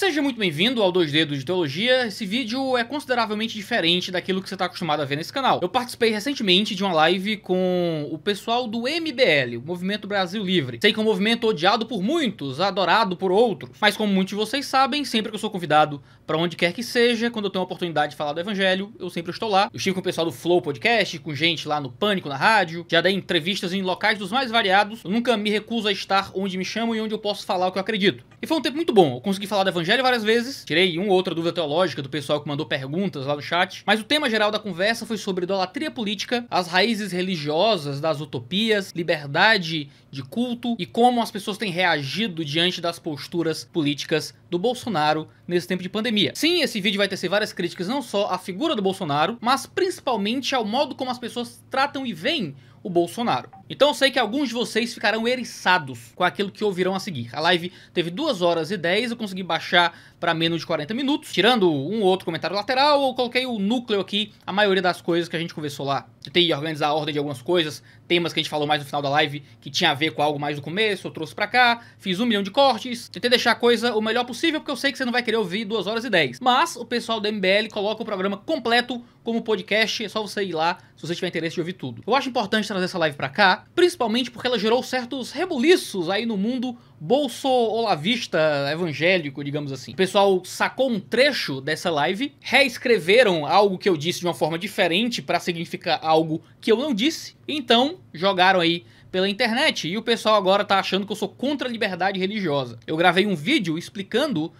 Seja muito bem-vindo ao 2D do Teologia. Esse vídeo é consideravelmente diferente daquilo que você está acostumado a ver nesse canal. Eu participei recentemente de uma live com o pessoal do MBL, o Movimento Brasil Livre. Sei que é um movimento odiado por muitos, adorado por outros, mas como muitos de vocês sabem, sempre que eu sou convidado para onde quer que seja, quando eu tenho a oportunidade de falar do evangelho, eu sempre estou lá. Eu estive com o pessoal do Flow Podcast, com gente lá no Pânico na rádio, já dei entrevistas em locais dos mais variados. Eu nunca me recuso a estar onde me chamam e onde eu posso falar o que eu acredito. E foi um tempo muito bom. Eu consegui falar do evangelho evangelho várias vezes, tirei uma ou outra dúvida teológica do pessoal que mandou perguntas lá no chat, mas o tema geral da conversa foi sobre idolatria política, as raízes religiosas das utopias, liberdade de culto e como as pessoas têm reagido diante das posturas políticas do Bolsonaro nesse tempo de pandemia. Sim, esse vídeo vai ter várias críticas não só à figura do Bolsonaro, mas principalmente ao modo como as pessoas tratam e veem o Bolsonaro. Então eu sei que alguns de vocês ficarão eriçados com aquilo que ouvirão a seguir. A live teve 2 horas e 10, eu consegui baixar para menos de 40 minutos, tirando um ou outro comentário lateral, ou coloquei o núcleo aqui, a maioria das coisas que a gente conversou lá. Tentei organizar a ordem de algumas coisas, temas que a gente falou mais no final da live que tinha a ver com algo mais do começo, eu trouxe para cá, fiz um milhão de cortes, tentei deixar a coisa o melhor possível, porque eu sei que você não vai querer ouvir 2 horas e 10. Mas o pessoal do MBL coloca o programa completo como podcast, é só você ir lá se você tiver interesse de ouvir tudo. Eu acho importante trazer essa live para cá, principalmente porque ela gerou certos rebuliços aí no mundo bolso-olavista evangélico, digamos assim. O pessoal sacou um trecho dessa live, reescreveram algo que eu disse de uma forma diferente para significar algo que eu não disse, então jogaram aí pela internet e o pessoal agora tá achando que eu sou contra a liberdade religiosa. Eu gravei um vídeo explicando uh,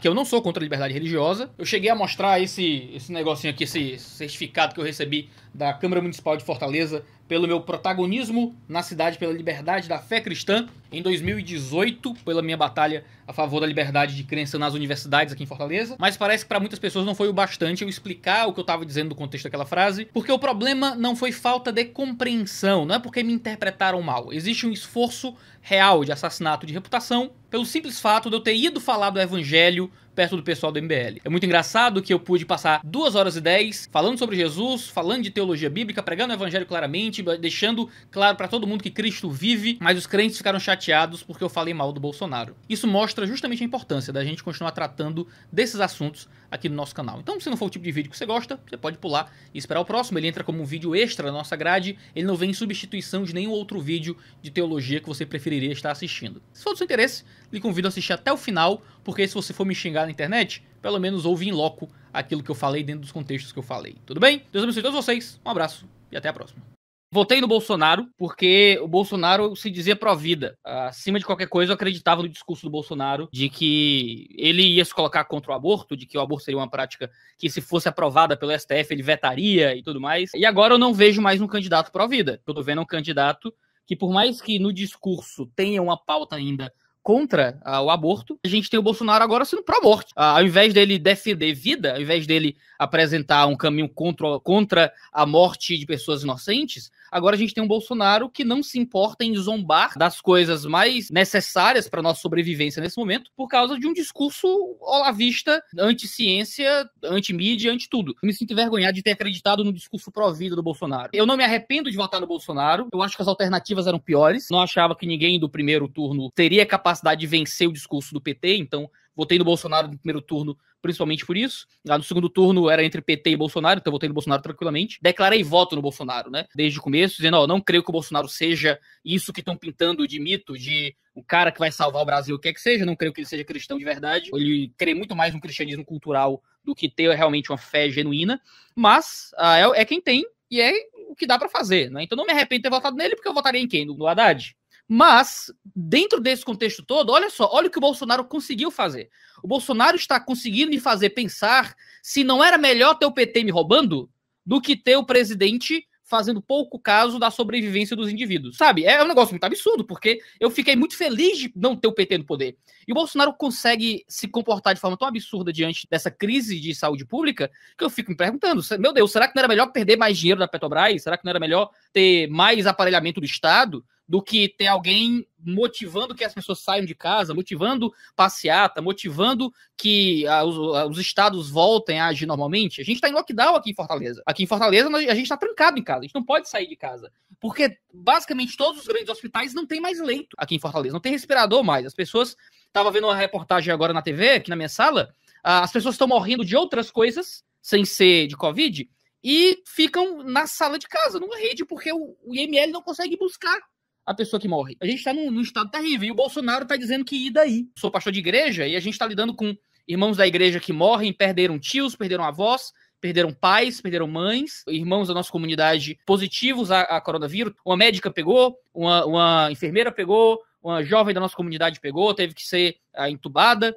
que eu não sou contra a liberdade religiosa. Eu cheguei a mostrar esse, esse negocinho aqui, esse certificado que eu recebi da Câmara Municipal de Fortaleza pelo meu protagonismo na cidade, pela liberdade da fé cristã em 2018 pela minha batalha a favor da liberdade de crença nas universidades aqui em Fortaleza, mas parece que para muitas pessoas não foi o bastante eu explicar o que eu estava dizendo do contexto daquela frase, porque o problema não foi falta de compreensão, não é porque me interpretaram mal. Existe um esforço real de assassinato de reputação pelo simples fato de eu ter ido falar do evangelho perto do pessoal do MBL. É muito engraçado que eu pude passar duas horas e dez falando sobre Jesus, falando de teologia bíblica, pregando o evangelho claramente, deixando claro para todo mundo que Cristo vive, mas os crentes ficaram chateados chateados porque eu falei mal do Bolsonaro. Isso mostra justamente a importância da gente continuar tratando desses assuntos aqui no nosso canal. Então, se não for o tipo de vídeo que você gosta, você pode pular e esperar o próximo. Ele entra como um vídeo extra na nossa grade, ele não vem em substituição de nenhum outro vídeo de teologia que você preferiria estar assistindo. Se for do seu interesse, lhe convido a assistir até o final, porque se você for me xingar na internet, pelo menos ouve em loco aquilo que eu falei dentro dos contextos que eu falei. Tudo bem? Deus abençoe todos vocês, um abraço e até a próxima. Votei no Bolsonaro porque o Bolsonaro se dizia pró-vida. Acima de qualquer coisa, eu acreditava no discurso do Bolsonaro de que ele ia se colocar contra o aborto, de que o aborto seria uma prática que, se fosse aprovada pelo STF, ele vetaria e tudo mais. E agora eu não vejo mais um candidato pró-vida. Eu tô vendo um candidato que, por mais que no discurso tenha uma pauta ainda contra ah, o aborto. A gente tem o Bolsonaro agora sendo pró-morte. Ah, ao invés dele defender vida, ao invés dele apresentar um caminho contra, contra a morte de pessoas inocentes, agora a gente tem um Bolsonaro que não se importa em zombar das coisas mais necessárias para nossa sobrevivência nesse momento por causa de um discurso olavista, anti-ciência, anti-mídia, anti-tudo. Me sinto envergonhado de ter acreditado no discurso pró-vida do Bolsonaro. Eu não me arrependo de votar no Bolsonaro, eu acho que as alternativas eram piores, não achava que ninguém do primeiro turno teria capacidade capacidade de vencer o discurso do PT, então votei no Bolsonaro no primeiro turno principalmente por isso. Lá no segundo turno era entre PT e Bolsonaro, então votei no Bolsonaro tranquilamente. Declarei voto no Bolsonaro, né? Desde o começo, dizendo, ó, não creio que o Bolsonaro seja isso que estão pintando de mito, de o cara que vai salvar o Brasil, o que é que seja, não creio que ele seja cristão de verdade. Ele crê muito mais no cristianismo cultural do que ter realmente uma fé genuína, mas ah, é, é quem tem e é o que dá para fazer, né? Então não me arrependo de ter votado nele, porque eu votaria em quem? No, no Haddad? Mas, dentro desse contexto todo, olha só, olha o que o Bolsonaro conseguiu fazer. O Bolsonaro está conseguindo me fazer pensar se não era melhor ter o PT me roubando do que ter o presidente fazendo pouco caso da sobrevivência dos indivíduos, sabe? É um negócio muito absurdo, porque eu fiquei muito feliz de não ter o PT no poder. E o Bolsonaro consegue se comportar de forma tão absurda diante dessa crise de saúde pública, que eu fico me perguntando, meu Deus, será que não era melhor perder mais dinheiro da Petrobras? Será que não era melhor ter mais aparelhamento do Estado? do que ter alguém motivando que as pessoas saiam de casa, motivando passeata, motivando que a, ah, os, a, ah, os, estados voltem a agir normalmente. A gente está em lockdown aqui em Fortaleza. Aqui em Fortaleza a gente está trancado em casa, a gente não pode sair de casa. Porque basicamente todos os grandes hospitais não tem mais leito aqui em Fortaleza, não tem respirador mais. As pessoas. Estava vendo uma reportagem agora na TV, aqui na minha sala. Ah, as pessoas estão morrendo de outras coisas, sem ser de Covid, e ficam na sala de casa, numa rede, porque o IML não consegue buscar a pessoa que morre. A gente está num, num, estado terrível. E o Bolsonaro está dizendo que e daí? Sou pastor de igreja e a gente está lidando com irmãos da igreja que morrem, perderam tios, perderam avós, perderam pais, perderam mães, irmãos da nossa comunidade positivos a, coronavírus. Uma médica pegou, uma, uma enfermeira pegou, uma jovem da nossa comunidade pegou, teve que ser ah, entubada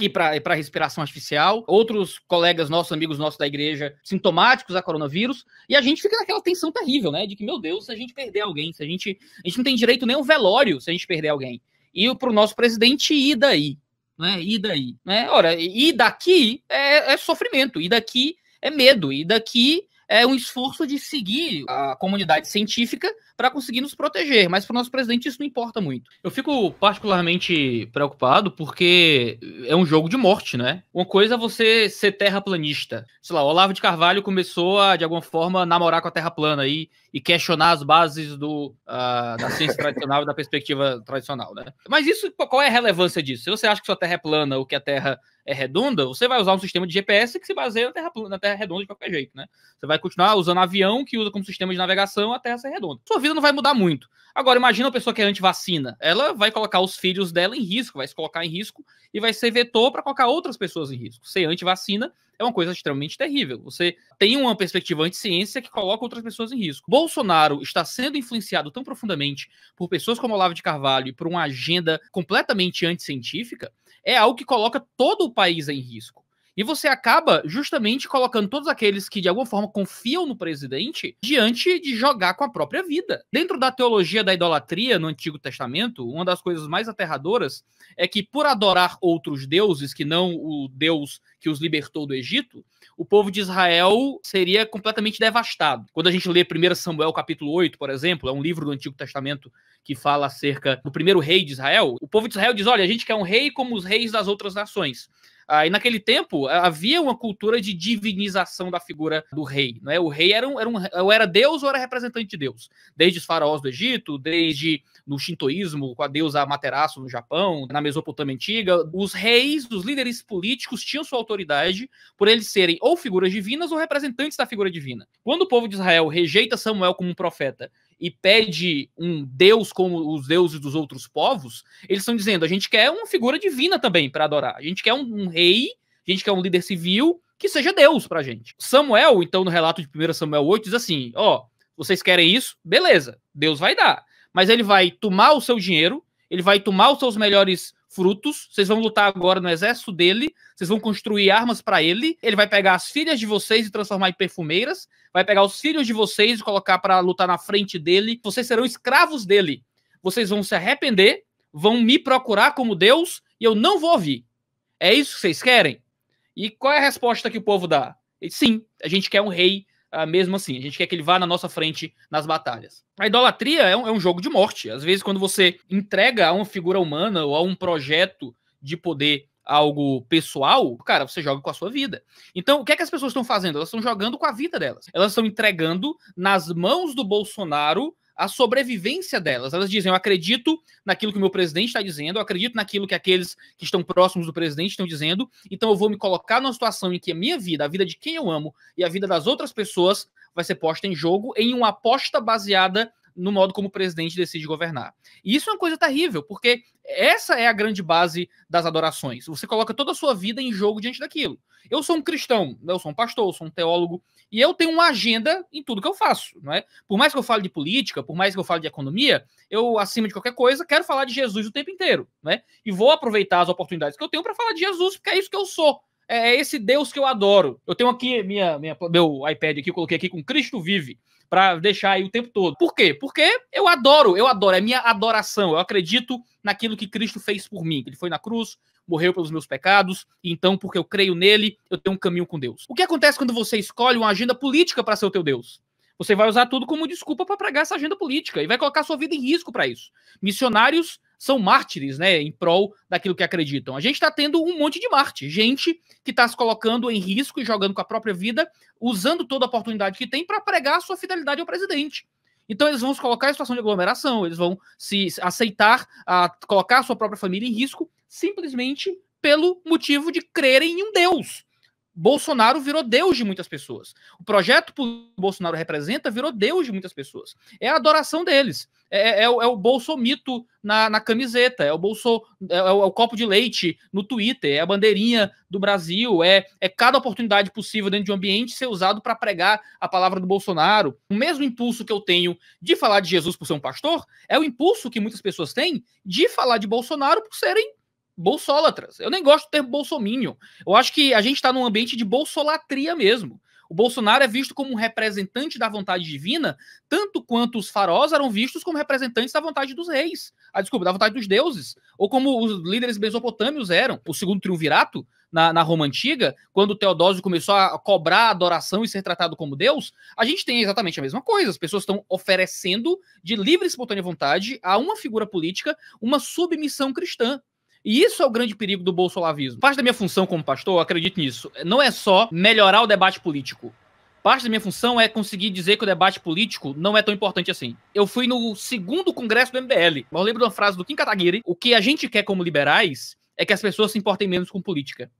e para respiração artificial, outros colegas nossos, amigos nossos da igreja, sintomáticos a coronavírus, e a gente fica naquela tensão terrível, né? De que, meu Deus, se a gente perder alguém, se a gente. A gente não tem direito nem um velório se a gente perder alguém. E para o nosso presidente, e daí? Né? E daí? Né? Ora, e daqui é, é sofrimento, e daqui é medo, e daqui é um esforço de seguir a comunidade científica para conseguir nos proteger, mas para o nosso presidente isso não importa muito. Eu fico particularmente preocupado porque é um jogo de morte, né? Uma coisa é você ser terraplanista. Sei lá, Olavo de Carvalho começou a, de alguma forma, namorar com a terra plana aí e, e questionar as bases do, uh, da ciência tradicional e da perspectiva tradicional, né? Mas isso, qual é a relevância disso? Se você acha que sua terra é plana ou que a terra é redonda, você vai usar um sistema de GPS que se baseia na terra, plana, na terra redonda de qualquer jeito, né? Você vai continuar usando avião que usa como sistema de navegação a terra ser redonda. Sua vida vida não vai mudar muito. Agora, imagina uma pessoa que é anti-vacina. Ela vai colocar os filhos dela em risco, vai se colocar em risco e vai ser vetor para colocar outras pessoas em risco. Ser anti-vacina é uma coisa extremamente terrível. Você tem uma perspectiva anti-ciência que coloca outras pessoas em risco. Bolsonaro está sendo influenciado tão profundamente por pessoas como Olavo de Carvalho e por uma agenda completamente anticientífica, é algo que coloca todo o país em risco. E você acaba justamente colocando todos aqueles que de alguma forma confiam no presidente diante de jogar com a própria vida. Dentro da teologia da idolatria no Antigo Testamento, uma das coisas mais aterradoras é que por adorar outros deuses que não o Deus que os libertou do Egito, o povo de Israel seria completamente devastado. Quando a gente lê 1 Samuel capítulo 8, por exemplo, é um livro do Antigo Testamento que fala acerca do primeiro rei de Israel, o povo de Israel diz: "Olha, a gente quer um rei como os reis das outras nações". Ah, e naquele tempo havia uma cultura de divinização da figura do rei. Né? O rei era, um, era, um, era Deus ou era representante de Deus. Desde os faraós do Egito, desde no shintoísmo, com a deusa Materaço no Japão, na Mesopotâmia antiga, os reis, os líderes políticos tinham sua autoridade por eles serem ou figuras divinas ou representantes da figura divina. Quando o povo de Israel rejeita Samuel como um profeta e pede um deus como os deuses dos outros povos, eles estão dizendo: a gente quer uma figura divina também para adorar. A gente quer um, um, rei, a gente quer um líder civil que seja Deus para gente. Samuel, então, no relato de 1 Samuel 8, diz assim: ó, oh, vocês querem isso? Beleza, Deus vai dar. Mas ele vai tomar o seu dinheiro, ele vai tomar os seus melhores frutos, vocês vão lutar agora no exército dele, vocês vão construir armas para ele, ele vai pegar as filhas de vocês e transformar em perfumeiras, vai pegar os filhos de vocês e colocar para lutar na frente dele, vocês serão escravos dele. Vocês vão se arrepender, vão me procurar como Deus e eu não vou ouvir. É isso que vocês querem? E qual é a resposta que o povo dá? Sim, a gente quer um rei ah, mesmo assim. A gente quer que ele vá na nossa frente nas batalhas. A idolatria é um, é um jogo de morte. Às vezes, quando você entrega a uma figura humana ou a um projeto de poder algo pessoal, cara, você joga com a sua vida. Então, o que é que as pessoas estão fazendo? Elas estão jogando com a vida delas. Elas estão entregando nas mãos do Bolsonaro a sobrevivência delas. Elas dizem: eu acredito naquilo que o meu presidente está dizendo, eu acredito naquilo que aqueles que estão próximos do presidente estão dizendo, então eu vou me colocar numa situação em que a minha vida, a vida de quem eu amo e a vida das outras pessoas vai ser posta em jogo em uma aposta baseada no modo como o presidente decide governar. E isso é uma coisa terrível, porque essa é a grande base das adorações. Você coloca toda a sua vida em jogo diante daquilo. Eu sou um cristão, eu sou um pastor, eu sou um teólogo, e eu tenho uma agenda em tudo que eu faço, não é? Por mais que eu fale de política, por mais que eu fale de economia, eu, acima de qualquer coisa, quero falar de Jesus o tempo inteiro, né? E vou aproveitar as oportunidades que eu tenho para falar de Jesus, porque é isso que eu sou é, é esse Deus que eu adoro. Eu tenho aqui minha, minha, meu iPad aqui, eu coloquei aqui com Cristo Vive para deixar aí o tempo todo. Por quê? Porque eu adoro, eu adoro, é minha adoração. Eu acredito naquilo que Cristo fez por mim, ele foi na cruz, morreu pelos meus pecados, e então porque eu creio nele, eu tenho um caminho com Deus. O que acontece quando você escolhe uma agenda política para ser o teu Deus? Você vai usar tudo como desculpa para pregar essa agenda política e vai colocar sua vida em risco para isso. Missionários são mártires, né, em prol daquilo que acreditam. A gente está tendo um monte de Marte, gente que está se colocando em risco e jogando com a própria vida, usando toda a oportunidade que tem para pregar a sua fidelidade ao presidente. Então eles vão se colocar em situação de aglomeração, eles vão se aceitar a colocar a sua própria família em risco simplesmente pelo motivo de crerem em um Deus. Bolsonaro virou Deus de muitas pessoas. O projeto que o Bolsonaro representa virou Deus de muitas pessoas. É a adoração deles. É, é, é o, é o bolsomito na, na camiseta, é o bolso, é, é, é, o copo de leite no Twitter, é a bandeirinha do Brasil, é, é cada oportunidade possível dentro de um ambiente ser usado para pregar a palavra do Bolsonaro. O mesmo impulso que eu tenho de falar de Jesus por ser um pastor é o impulso que muitas pessoas têm de falar de Bolsonaro por serem bolsólatras. Eu nem gosto do termo bolsominion. Eu acho que a gente está num ambiente de bolsolatria mesmo. O Bolsonaro é visto como um representante da vontade divina, tanto quanto os faróis eram vistos como representantes da vontade dos reis. Ah, desculpa, da vontade dos deuses. Ou como os líderes mesopotâmios eram. O segundo triunvirato, na, na Roma Antiga, quando Teodósio começou a cobrar adoração e ser tratado como Deus, a gente tem exatamente a mesma coisa. As pessoas estão oferecendo, de livre e espontânea vontade, a uma figura política, uma submissão cristã. E isso é o grande perigo do bolsolavismo. Parte da minha função como pastor, acredito nisso, não é só melhorar o debate político. Parte da minha função é conseguir dizer que o debate político não é tão importante assim. Eu fui no segundo congresso do MBL. Eu lembro de uma frase do Kim Kataguiri: o que a gente quer como liberais é que as pessoas se importem menos com política.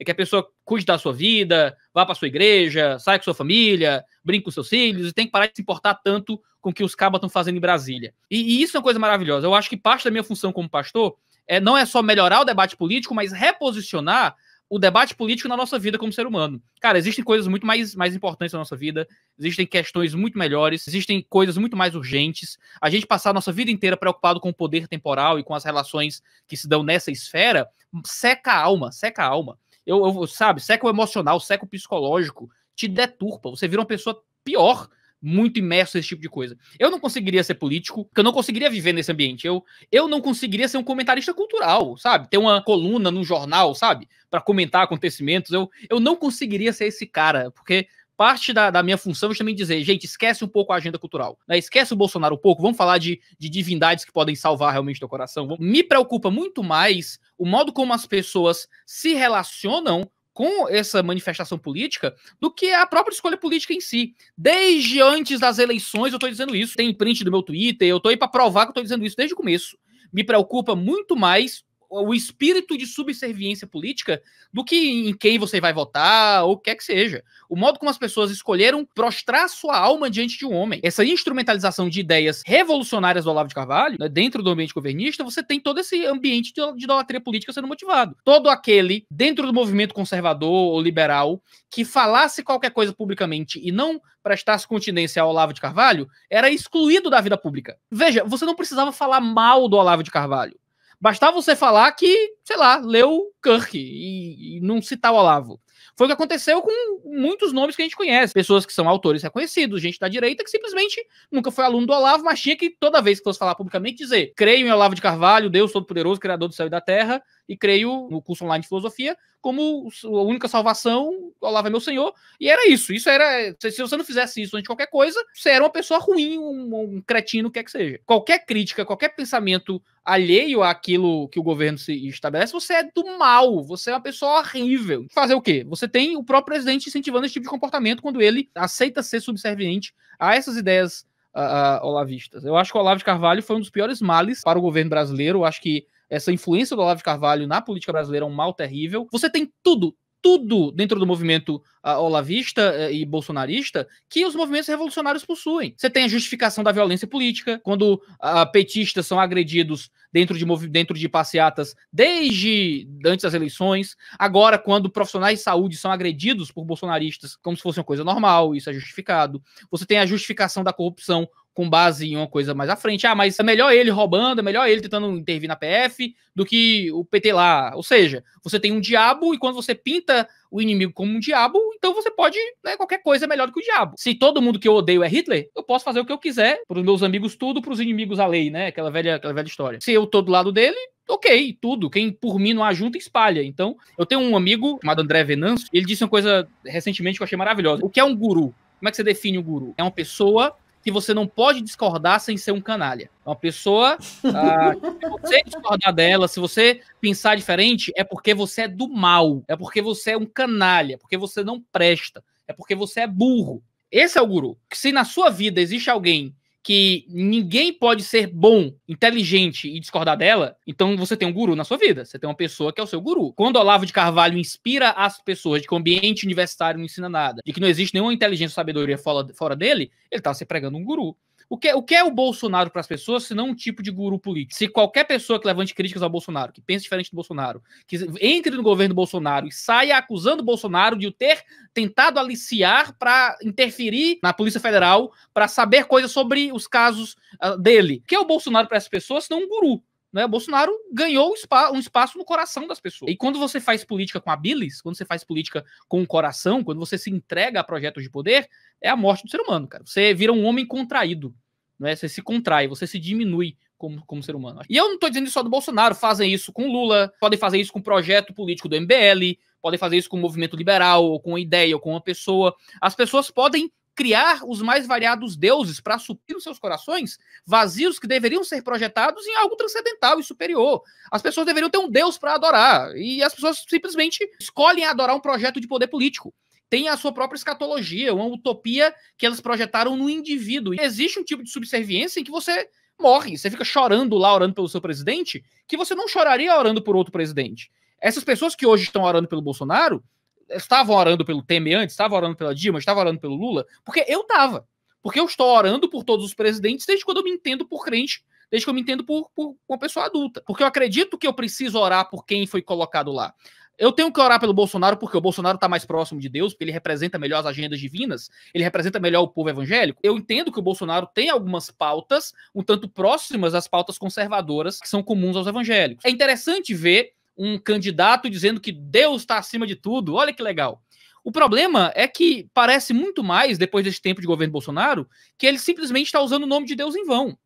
É que a pessoa cuide da sua vida, vá para sua igreja, saia com sua família, brinque com seus filhos e tem que parar de se importar tanto com o que os cabas estão fazendo em Brasília. E, e isso é uma coisa maravilhosa. Eu acho que parte da minha função como pastor é, não é só melhorar o debate político, mas reposicionar o debate político na nossa vida como ser humano. Cara, existem coisas muito mais, mais importantes na nossa vida, existem questões muito melhores, existem coisas muito mais urgentes. A gente passar a nossa vida inteira preocupado com o poder temporal e com as relações que se dão nessa esfera, seca a alma, seca a alma. Eu, eu sabe, seca o emocional, seca o psicológico, te deturpa, você vira uma pessoa pior muito imerso nesse tipo de coisa. Eu não conseguiria ser político, porque eu não conseguiria viver nesse ambiente. Eu, eu não conseguiria ser um comentarista cultural, sabe? Ter uma coluna no jornal, sabe? para comentar acontecimentos. Eu, eu não conseguiria ser esse cara, porque parte da, da minha função é também dizer, gente, esquece um pouco a agenda cultural, né? esquece o Bolsonaro um pouco, vamos falar de, de divindades que podem salvar realmente teu coração. Me preocupa muito mais o modo como as pessoas se relacionam com essa manifestação política do que a própria escolha política em si. Desde antes das eleições eu estou dizendo isso. Tem print do meu Twitter, eu estou aí para provar que eu estou dizendo isso desde o começo. Me preocupa muito mais o espírito de subserviência política do que em quem você vai votar, ou o que quer que seja. O modo como as pessoas escolheram prostrar sua alma diante de um homem. Essa instrumentalização de ideias revolucionárias do Olavo de Carvalho, né, dentro do ambiente governista, você tem todo esse ambiente de idolatria política sendo motivado. Todo aquele, dentro do movimento conservador ou liberal, que falasse qualquer coisa publicamente e não prestasse continência ao Olavo de Carvalho, era excluído da vida pública. Veja, você não precisava falar mal do Olavo de Carvalho. Bastava você falar que, sei lá, leu Kirk e, e não citar o Olavo. Foi o que aconteceu com muitos nomes que a gente conhece. Pessoas que são autores reconhecidos, gente da direita que simplesmente nunca foi aluno do Olavo, mas tinha que, toda vez que fosse falar publicamente, dizer: creio em Olavo de Carvalho, Deus Todo-Poderoso, Criador do céu e da terra, e creio no curso online de filosofia como a única salvação, Olavo é meu senhor, e era isso. Isso era, se você não fizesse isso antes de qualquer coisa, você era uma pessoa ruim, um, um cretino, o que é que seja. Qualquer crítica, qualquer pensamento alheio àquilo que o governo se estabelece, você é do mal, você é uma pessoa horrível. Fazer o quê? Você tem o próprio presidente incentivando esse tipo de comportamento quando ele aceita ser subserviente a essas ideias uh, uh, olavistas. Eu acho que o Olavo de Carvalho foi um dos piores males para o governo brasileiro. Eu acho que essa influência do Olavo de Carvalho na política brasileira é um mal terrível. Você tem tudo, tudo dentro do movimento ah, olavista eh, e bolsonarista que os movimentos revolucionários possuem. Você tem a justificação da violência política, quando uh, petistas são agredidos dentro de, dentro de passeatas desde antes das eleições, agora quando profissionais de saúde são agredidos por bolsonaristas como se fosse uma coisa normal, isso é justificado. Você tem a justificação da corrupção com base em uma coisa mais à frente. Ah, mas é melhor ele roubando, é melhor ele tentando intervir na PF do que o PT lá. Ou seja, você tem um diabo e quando você pinta o inimigo como um diabo, então você pode, né, qualquer coisa é melhor do que o diabo. Se todo mundo que eu odeio é Hitler, eu posso fazer o que eu quiser para os meus amigos tudo, para os inimigos a lei, né? Aquela velha, aquela velha história. Se eu tô do lado dele, ok, tudo. Quem por mim não ajunta, espalha. Então, eu tenho um amigo chamado André Venâncio, ele disse uma coisa recentemente que eu achei maravilhosa. O que é um guru? Como é que você define o um guru? É uma pessoa que você não pode discordar sem ser um canalha. uma pessoa. Ah, se você discordar dela, se você pensar diferente, é porque você é do mal. É porque você é um canalha. É porque você não presta. É porque você é burro. Esse é o guru. Se na sua vida existe alguém que ninguém pode ser bom, inteligente e discordar dela, então você tem um guru na sua vida. Você tem uma pessoa que é o seu guru. Quando Olavo de Carvalho inspira as pessoas de que o ambiente universitário não ensina nada, e que não existe nenhuma inteligência ou sabedoria fora, fora dele, ele está se pregando um guru. O que, é, o que é o Bolsonaro para as pessoas, se não um tipo de guru político? Se qualquer pessoa que levante críticas ao Bolsonaro, que pense diferente do Bolsonaro, que entre no governo do Bolsonaro e saia acusando o Bolsonaro de o ter tentado aliciar para interferir na Polícia Federal para saber coisas sobre os casos uh, dele. O que é o Bolsonaro para essas pessoas, se não um guru? Né? Bolsonaro ganhou um, spa, um espaço no coração das pessoas. E quando você faz política com a bilis, quando você faz política com o coração, quando você se entrega a projetos de poder, é a morte do ser humano, cara. Você vira um homem contraído. Né? Você se contrai, você se diminui como, como ser humano. E eu não estou dizendo isso só do Bolsonaro, fazem isso com Lula, podem fazer isso com o projeto político do MBL, podem fazer isso com o movimento liberal, ou com uma ideia, ou com uma pessoa. As pessoas podem criar os mais variados deuses para suprir os seus corações, vazios que deveriam ser projetados em algo transcendental e superior. As pessoas deveriam ter um deus para adorar, e as pessoas simplesmente escolhem adorar um projeto de poder político. Tem a sua própria escatologia, uma utopia que elas projetaram no indivíduo. E existe um tipo de subserviência em que você morre, você fica chorando lá orando pelo seu presidente, que você não choraria orando por outro presidente. Essas pessoas que hoje estão orando pelo Bolsonaro estavam orando pelo Temer antes, estavam orando pela Dilma, estavam orando pelo Lula, porque eu tava. Porque eu estou orando por todos os presidentes desde quando eu me entendo por crente, desde que eu me entendo por, por uma pessoa adulta. Porque eu acredito que eu preciso orar por quem foi colocado lá. Eu tenho que orar pelo Bolsonaro porque o Bolsonaro está mais próximo de Deus, porque ele representa melhor as agendas divinas, ele representa melhor o povo evangélico. Eu entendo que o Bolsonaro tem algumas pautas um tanto próximas às pautas conservadoras que são comuns aos evangélicos. É interessante ver um candidato dizendo que Deus está acima de tudo. Olha que legal. O problema é que parece muito mais, depois desse tempo de governo Bolsonaro, que ele simplesmente está usando o nome de Deus em vão.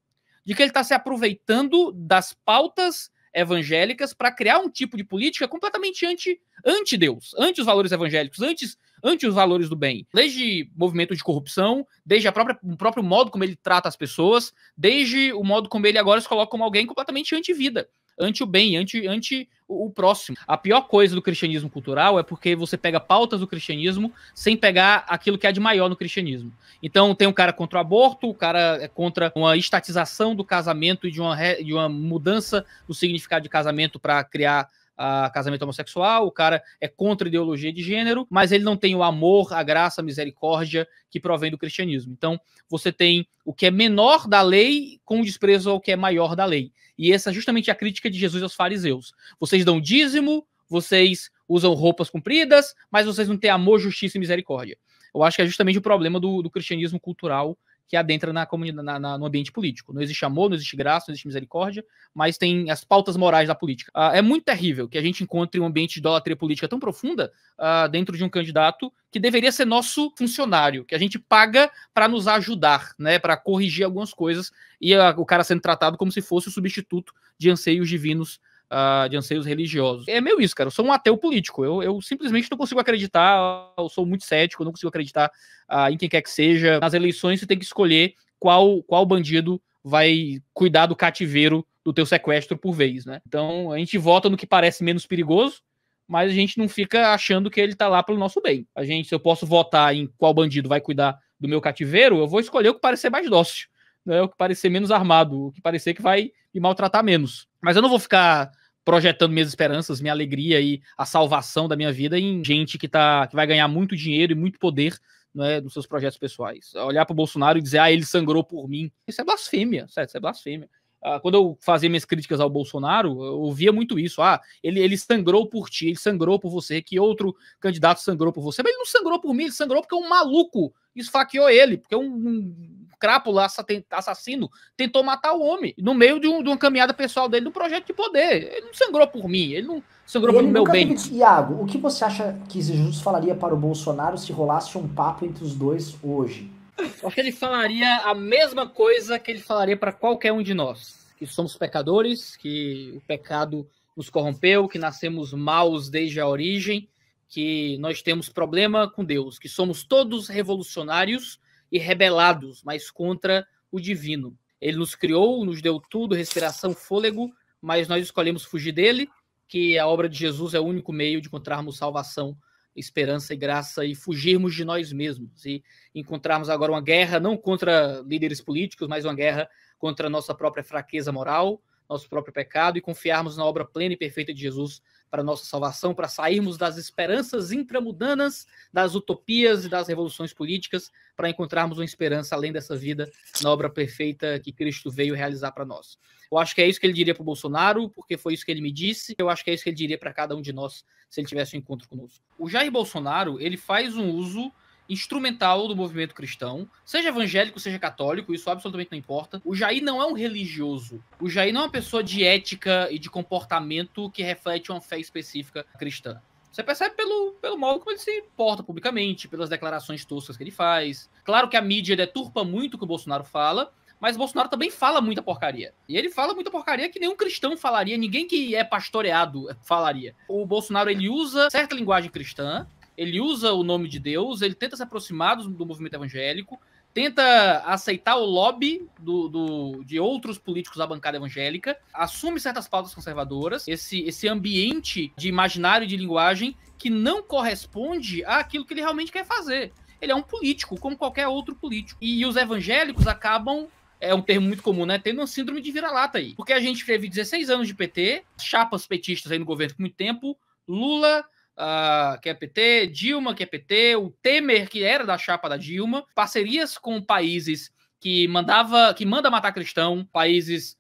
De que ele está se aproveitando das pautas evangélicas para criar um tipo de política completamente anti, anti Deus, anti os valores evangélicos, antes anti os valores do bem. Desde movimento de corrupção, desde a própria, o próprio modo como ele trata as pessoas, desde o modo como ele agora se coloca como alguém completamente anti-vida ante o bem, ante ante o próximo. A pior coisa do cristianismo cultural é porque você pega pautas do cristianismo sem pegar aquilo que é de maior no cristianismo. Então tem um cara contra o aborto, o cara é contra uma estatização do casamento e de uma, re... de uma mudança do significado de casamento para criar a casamento homossexual, o cara é contra ideologia de gênero, mas ele não tem o amor, a graça, a misericórdia que provém do cristianismo. Então, você tem o que é menor da lei com desprezo ao que é maior da lei. E essa é justamente a crítica de Jesus aos fariseus. Vocês dão dízimo, vocês usam roupas compridas, mas vocês não têm amor, justiça e misericórdia. Eu acho que é justamente o problema do, do cristianismo cultural que adentra na comunidade, na, na, no ambiente político. Não existe amor, não existe graça, não existe misericórdia, mas tem as pautas morais da política. Ah, é muito terrível que a gente encontre um ambiente de idolatria política tão profunda ah, dentro de um candidato que deveria ser nosso funcionário, que a gente paga para nos ajudar, né, para corrigir algumas coisas, e a, o cara sendo tratado como se fosse o substituto de anseios divinos uh, de anseios religiosos. É meio isso, cara. Eu sou um ateu político. Eu, eu simplesmente não consigo acreditar, eu sou muito cético, não consigo acreditar uh, em quem quer que seja. Nas eleições, você tem que escolher qual, qual bandido vai cuidar do cativeiro do teu sequestro por vez, né? Então, a gente vota no que parece menos perigoso, mas a gente não fica achando que ele tá lá pelo nosso bem. A gente, se eu posso votar em qual bandido vai cuidar do meu cativeiro, eu vou escolher o que parecer mais dócil, né? o que parecer menos armado, o que parecer que vai me maltratar menos. Mas eu não vou ficar projetando minhas esperanças, minha alegria e a salvação da minha vida em gente que, tá, que vai ganhar muito dinheiro e muito poder né, nos seus projetos pessoais. Olhar para o Bolsonaro e dizer, ah, ele sangrou por mim. Isso é blasfêmia, certo? Isso é blasfêmia. Ah, quando eu fazia minhas críticas ao Bolsonaro, eu ouvia muito isso. Ah, ele, ele sangrou por ti, ele sangrou por você, que outro candidato sangrou por você. Mas ele não sangrou por mim, ele sangrou porque um maluco esfaqueou ele, porque um, um crápula assassino tentou matar o homem no meio de, um, de uma caminhada pessoal dele do projeto de poder. Ele não sangrou por mim, ele não sangrou pelo meu bem. Teve... Iago, o que você acha que Jesus falaria para o Bolsonaro se rolasse um papo entre os dois hoje? Eu acho que ele falaria a mesma coisa que ele falaria para qualquer um de nós, que somos pecadores, que o pecado nos corrompeu, que nascemos maus desde a origem, que nós temos problema com Deus, que somos todos revolucionários, e rebelados, mas contra o divino. Ele nos criou, nos deu tudo, respiração, fôlego, mas nós escolhemos fugir dele, que a obra de Jesus é o único meio de encontrarmos salvação, esperança e graça e fugirmos de nós mesmos e encontrarmos agora uma guerra não contra líderes políticos, mas uma guerra contra a nossa própria fraqueza moral, nosso próprio pecado e confiarmos na obra plena e perfeita de Jesus para nossa salvação, para sairmos das esperanças intramudanas, das utopias e das revoluções políticas, para encontrarmos uma esperança além dessa vida na obra perfeita que Cristo veio realizar para nós. Eu acho que é isso que ele diria para o Bolsonaro, porque foi isso que ele me disse. Eu acho que é isso que ele diria para cada um de nós se ele tivesse um encontro conosco. O Jair Bolsonaro, ele faz um uso instrumental do movimento cristão, seja evangélico, seja católico, isso absolutamente não importa. O Jair não é um religioso. O Jair não é uma pessoa de ética e de comportamento que reflete uma fé específica cristã. Você percebe pelo, pelo modo como ele se porta publicamente, pelas declarações toscas que ele faz. Claro que a mídia deturpa muito o que o Bolsonaro fala, mas o Bolsonaro também fala muita porcaria. E ele fala muita porcaria que nenhum cristão falaria, ninguém que é pastoreado falaria. O Bolsonaro ele usa certa linguagem cristã ele usa o nome de Deus, ele tenta se aproximar do, do movimento evangélico, tenta aceitar o lobby do, do, de outros políticos da bancada evangélica, assume certas pautas conservadoras, esse, esse ambiente de imaginário e de linguagem que não corresponde àquilo que ele realmente quer fazer. Ele é um político, como qualquer outro político. E os evangélicos acabam é um termo muito comum, né? Tendo uma síndrome de vira-lata aí. Porque a gente teve 16 anos de PT, chapas petistas aí no governo por muito tempo, Lula, uh, que é PT, Dilma, que é PT, o Temer, que era da chapa da Dilma, parcerias com países que mandava, que manda matar cristão, países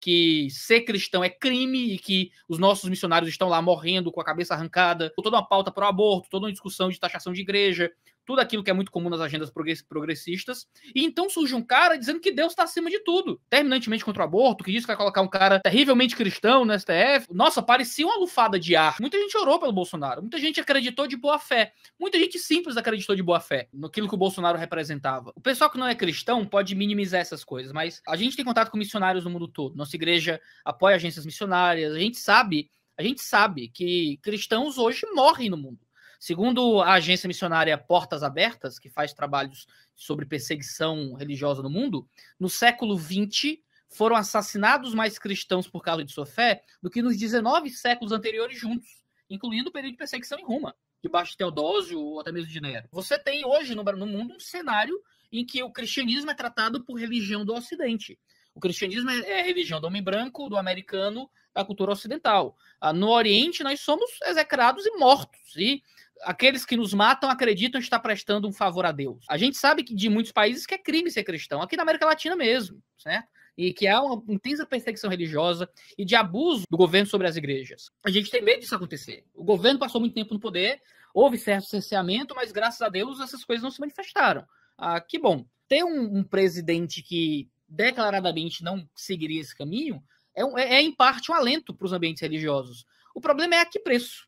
que ser cristão é crime e que os nossos missionários estão lá morrendo com a cabeça arrancada, toda uma pauta pro aborto, toda uma discussão de taxação de igreja, tudo aquilo que é muito comum nas agendas progressistas. E então surge um cara dizendo que Deus está acima de tudo, terminantemente contra o aborto, que diz que vai colocar um cara terrivelmente cristão no STF. Nossa, parecia uma lufada de ar. Muita gente orou pelo Bolsonaro, muita gente acreditou de boa fé, muita gente simples acreditou de boa fé naquilo que o Bolsonaro representava. O pessoal que não é cristão pode minimizar essas coisas, mas a gente tem contato com missionários no mundo todo. Nossa igreja apoia agências missionárias, a gente sabe, a gente sabe que cristãos hoje morrem no mundo. Segundo a agência missionária Portas Abertas, que faz trabalhos sobre perseguição religiosa no mundo, no século XX foram assassinados mais cristãos por causa de sua fé do que nos 19 séculos anteriores juntos, incluindo o período de perseguição em Roma, debaixo de Teodósio ou até mesmo de Nero. Você tem hoje no, mundo um cenário em que o cristianismo é tratado por religião do Ocidente. O cristianismo é a é religião do homem branco, do americano, da cultura ocidental. Ah, no Oriente, nós somos execrados e mortos. E aqueles que nos matam acreditam estar prestando um favor a Deus. A gente sabe que de muitos países que é crime ser cristão, aqui na América Latina mesmo, certo? E que há uma intensa perseguição religiosa e de abuso do governo sobre as igrejas. A gente tem medo disso acontecer. O governo passou muito tempo no poder, houve certo cerceamento, mas graças a Deus essas coisas não se manifestaram. Ah, que bom. Ter um, um presidente que declaradamente não seguiria esse caminho é, é, é em parte um alento para os ambientes religiosos. O problema é a que preço?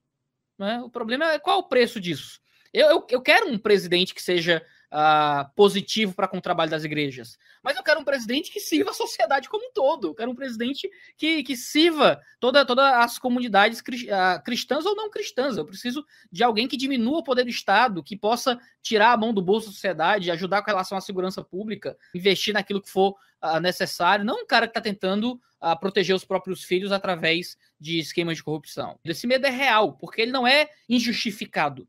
Né? O problema é qual o preço disso. Eu, eu, eu quero um presidente que seja uh, positivo para com o trabalho das igrejas. Mas eu quero um presidente que sirva a sociedade como um todo. Eu quero um presidente que, que sirva toda, todas as comunidades ah, cristãs ou não cristãs. Eu preciso de alguém que diminua o poder do Estado, que possa tirar a mão do bolso da sociedade, ajudar com relação à segurança pública, investir naquilo que for uh, necessário. Não um cara que está tentando uh, proteger os próprios filhos através de esquemas de corrupção. Esse medo é real, porque ele não é injustificado.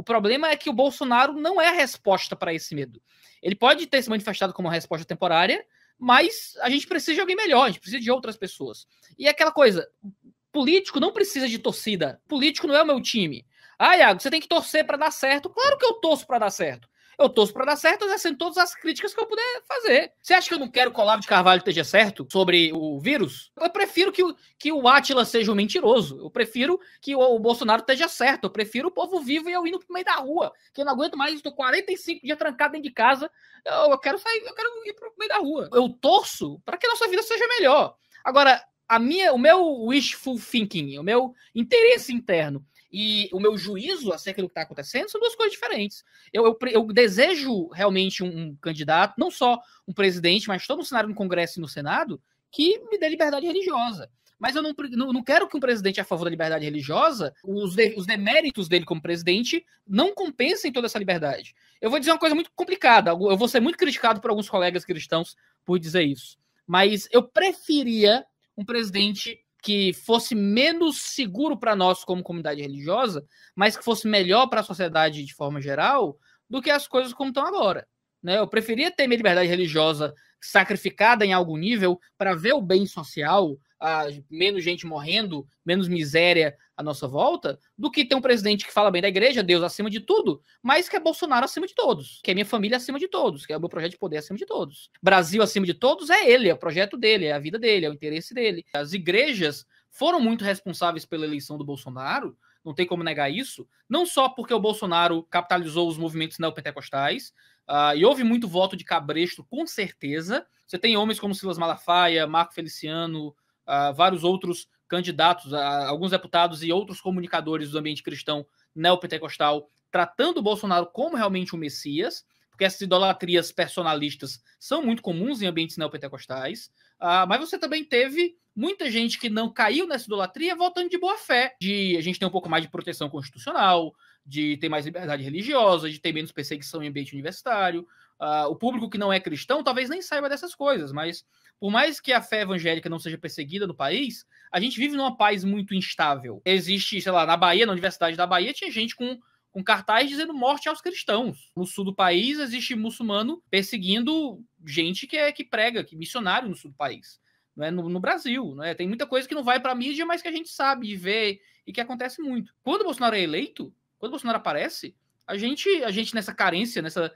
O problema é que o Bolsonaro não é a resposta para esse medo. Ele pode ter se manifestado como uma resposta temporária, mas a gente precisa de alguém melhor, a gente precisa de outras pessoas. E é aquela coisa, político não precisa de torcida, político não é o meu time. Ah, Iago, você tem que torcer para dar certo. Claro que eu torço para dar certo. Eu torço para dar certo, exercendo todas as críticas que eu puder fazer. Você acha que eu não quero que o Olavo de Carvalho esteja certo sobre o vírus? Eu prefiro que, o, que o Atila seja um mentiroso. Eu prefiro que o, o, Bolsonaro esteja certo. Eu prefiro o povo vivo e eu indo pro meio da rua. Que eu não aguento mais, estou 45 dias trancado dentro de casa. Eu, eu quero sair, eu quero ir pro meio da rua. Eu torço para que a nossa vida seja melhor. Agora, a minha, o meu wishful thinking, o meu interesse interno e o meu juízo acerca do que está acontecendo são duas coisas diferentes. Eu, eu, eu desejo realmente um, um, candidato, não só um presidente, mas todo um cenário no Congresso e no Senado, que me dê liberdade religiosa. Mas eu não, não, não quero que um presidente a favor da liberdade religiosa, os, de, os deméritos dele como presidente, não compensem toda essa liberdade. Eu vou dizer uma coisa muito complicada, eu vou ser muito criticado por alguns colegas cristãos por dizer isso. Mas eu preferia um presidente que fosse menos seguro para nós como comunidade religiosa, mas que fosse melhor para a sociedade de forma geral, do que as coisas como estão agora. Né? Eu preferia ter minha liberdade religiosa sacrificada em algum nível para ver o bem social, menos gente morrendo, menos miséria à nossa volta, do que ter um presidente que fala bem da igreja, Deus acima de tudo, mas que é Bolsonaro acima de todos, que é minha família acima de todos, que é o meu projeto de poder acima de todos. Brasil acima de todos é ele, é o projeto dele, é a vida dele, é o interesse dele. As igrejas foram muito responsáveis pela eleição do Bolsonaro, não tem como negar isso, não só porque o Bolsonaro capitalizou os movimentos neopentecostais, uh, e houve muito voto de cabresto, com certeza. Você tem homens como Silas Malafaia, Marco Feliciano, uh, vários outros candidatos, uh, alguns deputados e outros comunicadores do ambiente cristão neopentecostal, tratando o Bolsonaro como realmente um messias, porque essas idolatrias personalistas são muito comuns em ambientes neopentecostais, uh, mas você também teve muita gente que não caiu nessa idolatria votando de boa fé, de a gente ter um pouco mais de proteção constitucional, de ter mais liberdade religiosa, de ter menos perseguição em ambiente universitário uh, o público que não é cristão talvez nem saiba dessas coisas, mas por mais que a fé evangélica não seja perseguida no país, a gente vive numa paz muito instável. Existe, sei lá, na Bahia, na Universidade da Bahia, tinha gente com, com cartaz dizendo morte aos cristãos. No sul do país, existe muçulmano perseguindo gente que, é, que prega, que é missionário no sul do país. Não é? no, no Brasil, não é? tem muita coisa que não vai para a mídia, mas que a gente sabe e vê e que acontece muito. Quando o Bolsonaro é eleito, quando o Bolsonaro aparece, a gente, a gente nessa carência, nessa,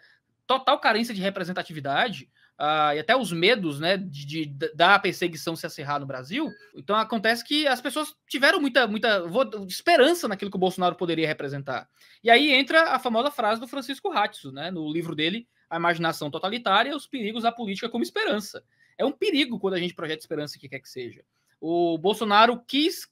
total carência de representatividade uh, e até os medos né, de, de, da perseguição se acerrar no Brasil. Então acontece que as pessoas tiveram muita, muita esperança naquilo que o Bolsonaro poderia representar. E aí entra a famosa frase do Francisco Ratzo, né, no livro dele, A Imaginação Totalitária e os Perigos da Política como Esperança. É um perigo quando a gente projeta esperança, que quer que seja. O Bolsonaro quis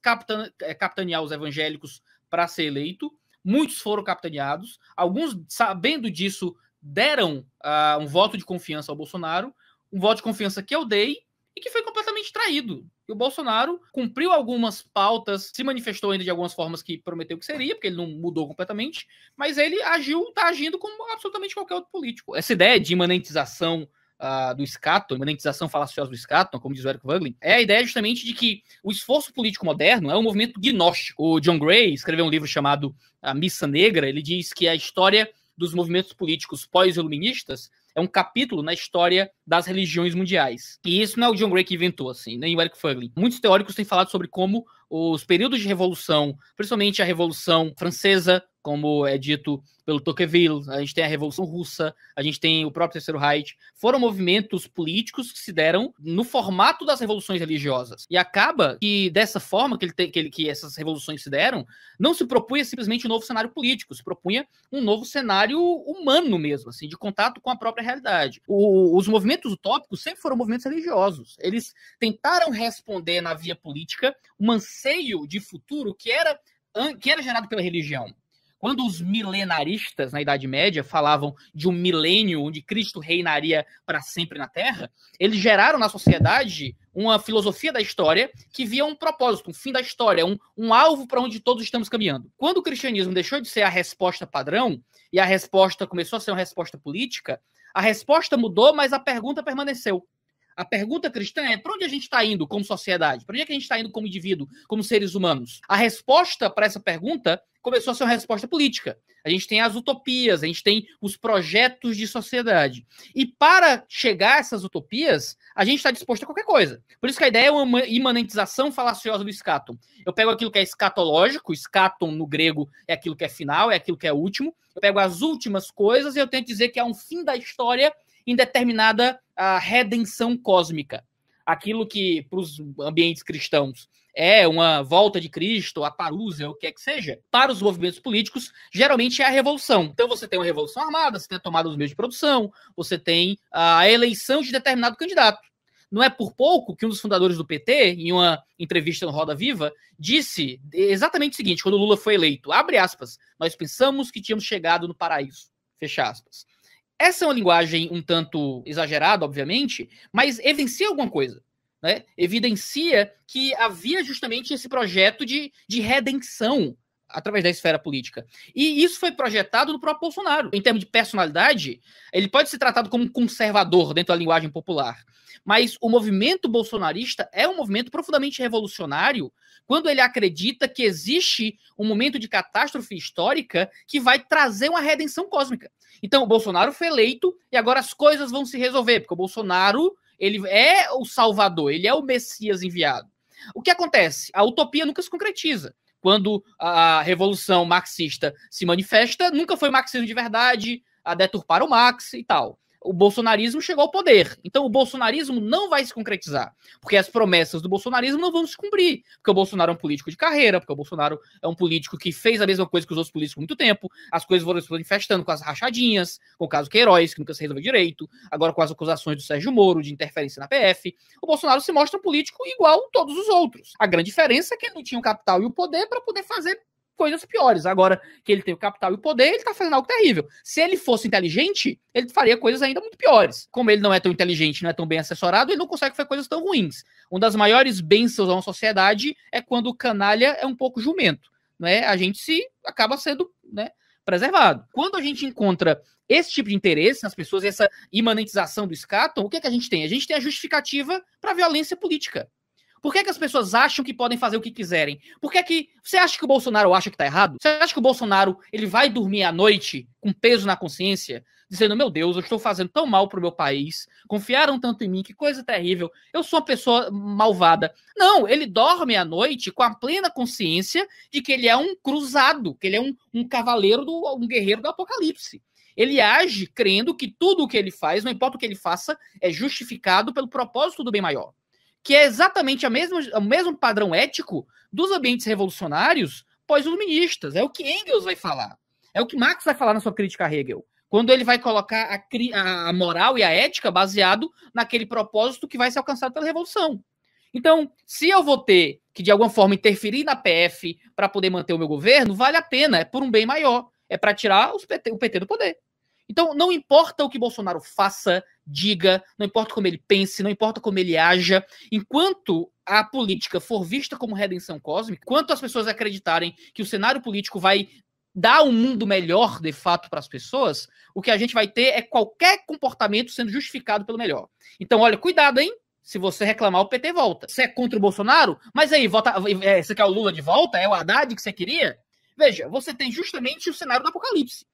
é, capitanear os evangélicos para ser eleito, muitos foram capitaneados, alguns, sabendo disso, deram uh, um voto de confiança ao Bolsonaro, um voto de confiança que eu dei e que foi completamente traído. E o Bolsonaro cumpriu algumas pautas, se manifestou ainda de algumas formas que prometeu que seria, porque ele não mudou completamente, mas ele agiu, está agindo como absolutamente qualquer outro político. Essa ideia de imanentização uh, do escato, imanentização falaciosa do escato, como diz o Eric Voglin, é a ideia justamente de que o esforço político moderno é um movimento gnóstico. O John Gray escreveu um livro chamado A Missa Negra, ele diz que a história dos movimentos políticos pós-iluministas é um capítulo na história das religiões mundiais. E isso não é o John Gray que inventou, assim, nem o Eric Feiglin. Muitos teóricos têm falado sobre como os períodos de revolução, principalmente a Revolução Francesa, como é dito pelo Tocqueville, a gente tem a Revolução Russa, a gente tem o próprio Terceiro Reich, foram movimentos políticos que se deram no formato das revoluções religiosas. E acaba que dessa forma que, ele tem, que, ele, que essas revoluções se deram, não se propunha simplesmente um novo cenário político, se propunha um novo cenário humano mesmo, assim, de contato com a própria realidade. O, os movimentos utópicos sempre foram movimentos religiosos. Eles tentaram responder na via política um anseio de futuro que era que era gerado pela religião. Quando os milenaristas na Idade Média falavam de um milênio onde Cristo reinaria para sempre na Terra, eles geraram na sociedade uma filosofia da história que via um propósito, um fim da história, um, um alvo para onde todos estamos caminhando. Quando o cristianismo deixou de ser a resposta padrão e a resposta começou a ser uma resposta política, a resposta mudou, mas a pergunta permaneceu. A pergunta cristã é: para onde a gente está indo como sociedade? Para onde é que a gente está indo como indivíduo, como seres humanos? A resposta para essa pergunta começou a ser uma resposta política. A gente tem as utopias, a gente tem os projetos de sociedade. E para chegar a essas utopias, a gente está disposto a qualquer coisa. Por isso que a ideia é uma imanentização falaciosa do escatom. Eu pego aquilo que é escatológico, escatom no grego é aquilo que é final, é aquilo que é último. Eu pego as últimas coisas e eu tento dizer que há é um fim da história em determinada a, redenção cósmica. Aquilo que, para os ambientes cristãos, é uma volta de Cristo, a parusa, é o que é que seja, para os movimentos políticos, geralmente é a revolução. Então você tem uma revolução armada, você tem a tomada dos meios de produção, você tem a eleição de determinado candidato. Não é por pouco que um dos fundadores do PT, em uma entrevista no Roda Viva, disse exatamente o seguinte, quando o Lula foi eleito, abre aspas, nós pensamos que tínhamos chegado no paraíso, fecha aspas. Essa é uma linguagem um tanto exagerada, obviamente, mas evidencia alguma coisa. Né? Evidencia que havia justamente esse projeto de, de redenção através da esfera política. E isso foi projetado no próprio Bolsonaro. Em termos de personalidade, ele pode ser tratado como conservador dentro da linguagem popular. Mas o movimento bolsonarista é um movimento profundamente revolucionário quando ele acredita que existe um momento de catástrofe histórica que vai trazer uma redenção cósmica. Então, o Bolsonaro foi eleito e agora as coisas vão se resolver, porque o Bolsonaro ele é o salvador, ele é o Messias enviado. O que acontece? A utopia nunca se concretiza quando a revolução marxista se manifesta, nunca foi marxismo de verdade, a deturpar o Marx e tal o bolsonarismo chegou ao poder. Então o bolsonarismo não vai se concretizar, porque as promessas do bolsonarismo não vão se cumprir, porque o Bolsonaro é um político de carreira, porque o Bolsonaro é um político que fez a mesma coisa que os outros políticos por muito tempo, as coisas foram se manifestando com as rachadinhas, com o caso Queiroz, que nunca se resolveu direito, agora com as acusações do Sérgio Moro de interferência na PF, o Bolsonaro se mostra um político igual a todos os outros. A grande diferença é que ele não tinha o capital e o poder para poder fazer coisas piores. Agora que ele tem o capital e o poder, ele tá fazendo algo terrível. Se ele fosse inteligente, ele faria coisas ainda muito piores. Como ele não é tão inteligente, não é tão bem assessorado, ele não consegue fazer coisas tão ruins. Uma das maiores bênçãos a uma sociedade é quando o canalha é um pouco jumento. Né? A gente se acaba sendo né, preservado. Quando a gente encontra esse tipo de interesse nas pessoas, essa imanentização do escatom, o que, é que a gente tem? A gente tem a justificativa para a violência política. Por que, que as pessoas acham que podem fazer o que quiserem? Por que, que você acha que o Bolsonaro acha que está errado? Você acha que o Bolsonaro ele vai dormir à noite com peso na consciência, dizendo: Meu Deus, eu estou fazendo tão mal para o meu país, confiaram tanto em mim, que coisa terrível, eu sou uma pessoa malvada. Não, ele dorme à noite com a plena consciência de que ele é um cruzado, que ele é um, um cavaleiro, do, um guerreiro do apocalipse. Ele age crendo que tudo o que ele faz, não importa o que ele faça, é justificado pelo propósito do bem maior que é exatamente a mesma, o mesmo padrão ético dos ambientes revolucionários pós-iluministas. É o que Engels vai falar. É o que Marx vai falar na sua crítica a Hegel. Quando ele vai colocar a, a moral e a ética baseado naquele propósito que vai ser alcançado pela revolução. Então, se eu vou ter que, de alguma forma, interferir na PF para poder manter o meu governo, vale a pena, é por um bem maior. É para tirar PT, o PT do poder. Então, não importa o que Bolsonaro faça, diga, não importa como ele pense, não importa como ele haja, enquanto a política for vista como redenção cósmica, enquanto as pessoas acreditarem que o cenário político vai dar um mundo melhor de fato para as pessoas, o que a gente vai ter é qualquer comportamento sendo justificado pelo melhor. Então, olha, cuidado, hein? Se você reclamar, o PT volta. Você é contra o Bolsonaro? Mas aí, vota, é, você quer o Lula de volta? É o Haddad que você queria? Veja, você tem justamente o cenário do apocalipse.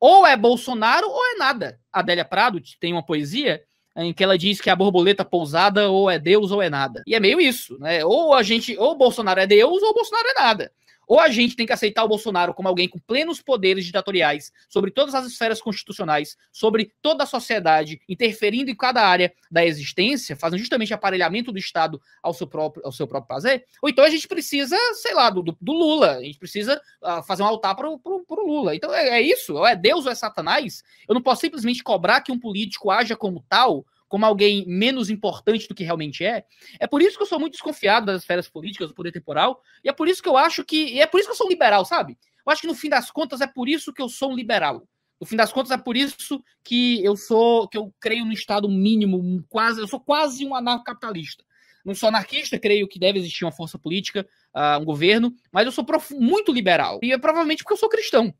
Ou é Bolsonaro ou é nada. Adélia Prado tem uma poesia em que ela diz que a borboleta pousada ou é Deus ou é nada. E é meio isso, né? Ou a gente, ou Bolsonaro é Deus ou Bolsonaro é nada. Ou a gente tem que aceitar o Bolsonaro como alguém com plenos poderes ditatoriais sobre todas as esferas constitucionais, sobre toda a sociedade, interferindo em cada área da existência, fazendo justamente aparelhamento do Estado ao seu próprio, ao seu próprio prazer. Ou então a gente precisa, sei lá, do, do Lula. A gente precisa uh, fazer um altar para o Lula. Então é, é isso. Ou é Deus ou é Satanás. Eu não posso simplesmente cobrar que um político haja como tal como alguém menos importante do que realmente é. É por isso que eu sou muito desconfiado das esferas políticas, do poder temporal, e é por isso que eu acho que. E é por isso que eu sou liberal, sabe? Eu acho que no fim das contas é por isso que eu sou um liberal. No fim das contas é por isso que eu sou, que eu creio no Estado mínimo, quase, eu sou quase um anarcocapitalista. Não sou anarquista, creio que deve existir uma força política, uh, um governo, mas eu sou muito liberal. E é provavelmente porque eu sou cristão.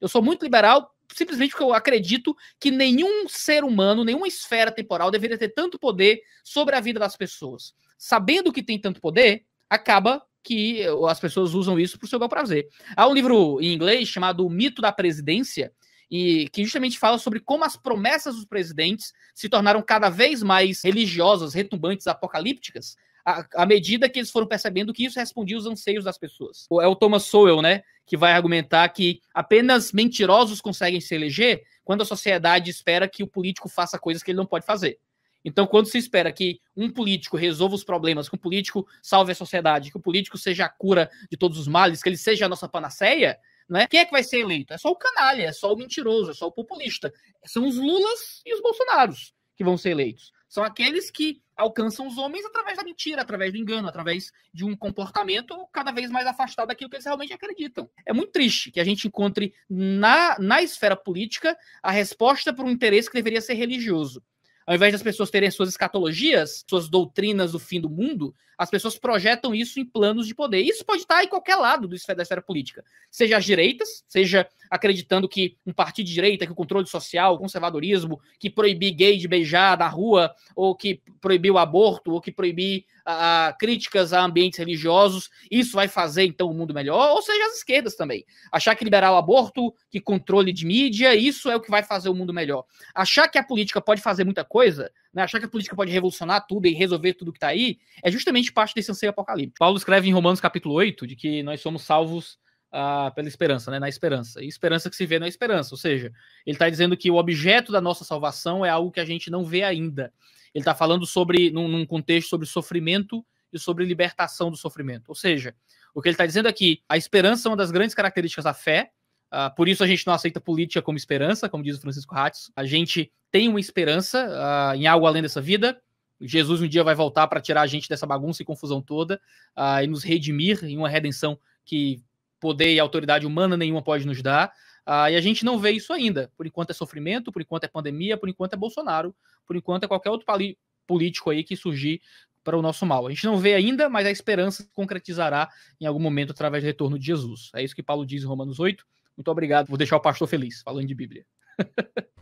Eu sou muito liberal simplesmente porque eu acredito que nenhum ser humano, nenhuma esfera temporal deveria ter tanto poder sobre a vida das pessoas. Sabendo que tem tanto poder, acaba que as pessoas usam isso para o seu bel prazer. Há um livro em inglês chamado O Mito da Presidência, e que justamente fala sobre como as promessas dos presidentes se tornaram cada vez mais religiosas, retumbantes, apocalípticas, à medida que eles foram percebendo que isso respondia os anseios das pessoas. É o Thomas Sowell, né, que vai argumentar que apenas mentirosos conseguem se eleger quando a sociedade espera que o político faça coisas que ele não pode fazer. Então, quando se espera que um político resolva os problemas, que um político salve a sociedade, que o político seja a cura de todos os males, que ele seja a nossa panaceia, né? Quem é que vai ser eleito? É só o canalha, é só o mentiroso, é só o populista. São os Lulas e os Bolsonaros que vão ser eleitos. São aqueles que alcançam os homens através da mentira, através do engano, através de um comportamento cada vez mais afastado daquilo que eles realmente acreditam. É muito triste que a gente encontre na, na esfera política a resposta para um interesse que deveria ser religioso. Ao invés das pessoas terem suas escatologias, suas doutrinas do fim do mundo, as pessoas projetam isso em planos de poder. Isso pode estar em qualquer lado do esfera, da esfera política. Seja as direitas, seja acreditando que um partido de direita, que o controle social, o conservadorismo, que proibir gay de beijar na rua, ou que proibir o aborto, ou que proibir a, críticas a ambientes religiosos, isso vai fazer então o mundo melhor, ou seja, as esquerdas também. Achar que liberar o aborto, que controle de mídia, isso é o que vai fazer o mundo melhor. Achar que a política pode fazer muita coisa, né, achar que a política pode revolucionar tudo e resolver tudo que está aí, é justamente parte desse anseio apocalíptico. Paulo escreve em Romanos capítulo 8 de que nós somos salvos ah, pela esperança, né, na esperança. E esperança que se vê na esperança, ou seja, ele está dizendo que o objeto da nossa salvação é algo que a gente não vê ainda. Ele está falando sobre, num, num contexto sobre sofrimento e sobre libertação do sofrimento. Ou seja, o que ele está dizendo aqui, é que a esperança é uma das grandes características da fé, Uh, por isso a gente não aceita política como esperança, como diz o Francisco Ratz. A gente tem uma esperança uh, em algo além dessa vida. Jesus um dia vai voltar para tirar a gente dessa bagunça e confusão toda uh, e nos redimir em uma redenção que poder e autoridade humana nenhuma pode nos dar. e a gente não vê isso ainda. Por enquanto é sofrimento, por enquanto é pandemia, por enquanto é Bolsonaro, por enquanto é qualquer outro político aí que surgir para o nosso mal. A gente não vê ainda, mas a esperança se concretizará em algum momento através do retorno de Jesus. É isso que Paulo diz em Romanos 8. Muito obrigado Vou deixar o pastor feliz, falando de Bíblia.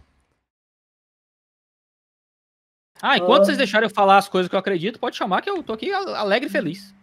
ah, enquanto vocês ah. deixarem eu falar as coisas que eu acredito, pode chamar que eu tô aqui alegre e hum. feliz.